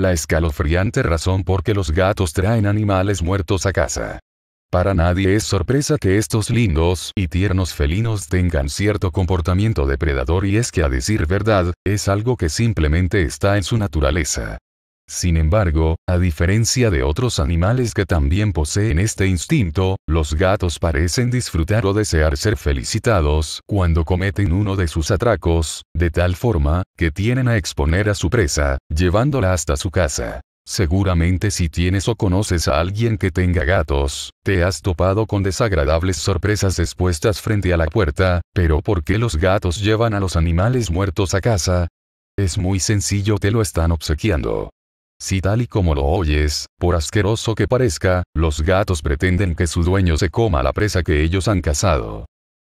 la escalofriante razón por que los gatos traen animales muertos a casa. Para nadie es sorpresa que estos lindos y tiernos felinos tengan cierto comportamiento depredador y es que a decir verdad, es algo que simplemente está en su naturaleza. Sin embargo, a diferencia de otros animales que también poseen este instinto, los gatos parecen disfrutar o desear ser felicitados cuando cometen uno de sus atracos, de tal forma, que tienen a exponer a su presa, llevándola hasta su casa. Seguramente si tienes o conoces a alguien que tenga gatos, te has topado con desagradables sorpresas expuestas frente a la puerta, pero ¿por qué los gatos llevan a los animales muertos a casa? Es muy sencillo, te lo están obsequiando. Si tal y como lo oyes, por asqueroso que parezca, los gatos pretenden que su dueño se coma la presa que ellos han cazado.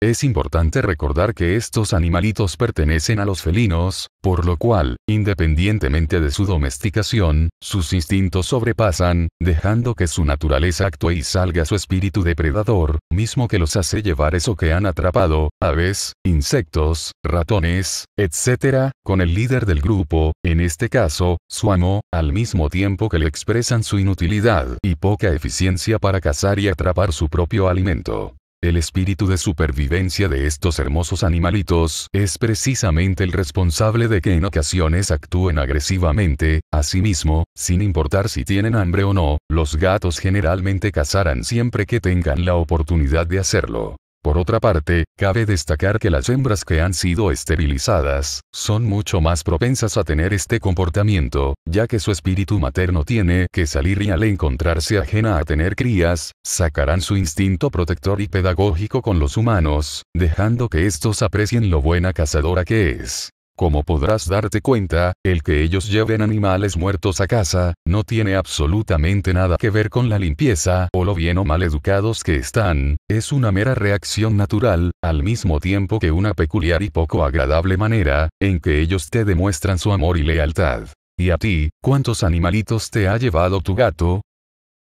Es importante recordar que estos animalitos pertenecen a los felinos, por lo cual, independientemente de su domesticación, sus instintos sobrepasan, dejando que su naturaleza actúe y salga su espíritu depredador, mismo que los hace llevar eso que han atrapado, aves, insectos, ratones, etc., con el líder del grupo, en este caso, su amo, al mismo tiempo que le expresan su inutilidad y poca eficiencia para cazar y atrapar su propio alimento. El espíritu de supervivencia de estos hermosos animalitos es precisamente el responsable de que en ocasiones actúen agresivamente, asimismo, sin importar si tienen hambre o no, los gatos generalmente cazarán siempre que tengan la oportunidad de hacerlo. Por otra parte, cabe destacar que las hembras que han sido esterilizadas, son mucho más propensas a tener este comportamiento, ya que su espíritu materno tiene que salir y al encontrarse ajena a tener crías, sacarán su instinto protector y pedagógico con los humanos, dejando que estos aprecien lo buena cazadora que es. Como podrás darte cuenta, el que ellos lleven animales muertos a casa, no tiene absolutamente nada que ver con la limpieza o lo bien o mal educados que están, es una mera reacción natural, al mismo tiempo que una peculiar y poco agradable manera, en que ellos te demuestran su amor y lealtad. ¿Y a ti, cuántos animalitos te ha llevado tu gato?